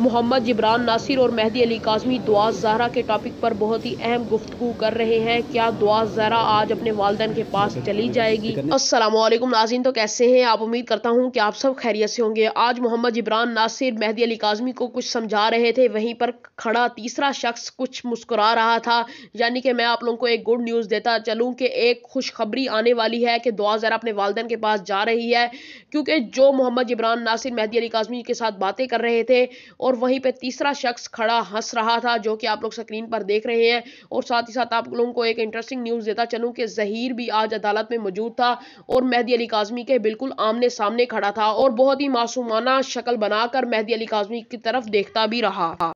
मोहम्मद जिब्रान नासिर और मेहदी अली काजमी दुआ जहरा के टॉपिक पर बहुत ही अहम गुफ्तु कर रहे हैं क्या दुआ जहरा आज अपने वालदेन के पास चली जाएगी असलम नाजिन तो कैसे हैं आप उम्मीद करता हूँ कि आप सब खैरियत से होंगे आज मोहम्मद जिब्रान नासिर मेहदी अली काजमी को कुछ समझा रहे थे वहीं पर खड़ा तीसरा शख्स कुछ मुस्कुरा रहा था यानी कि मैं आप लोगों को एक गुड न्यूज़ देता चलूँ कि एक खुशखबरी आने वाली है कि दुआ जहरा अपने वालदेन के पास जा रही है क्योंकि जो मोहम्मद जिब्रान नासिर मेहदी अली काजमी के साथ बातें कर रहे थे और वहीं पे तीसरा शख्स खड़ा हंस रहा था जो कि आप लोग स्क्रीन पर देख रहे हैं और साथ ही साथ आप लोगों को एक इंटरेस्टिंग न्यूज़ देता चलूँ कि जहीर भी आज अदालत में मौजूद था और मेहदी अली काजमी के बिल्कुल आमने सामने खड़ा था और बहुत ही मासूमाना शक्ल बनाकर मेहदी अली काजमी की तरफ देखता भी रहा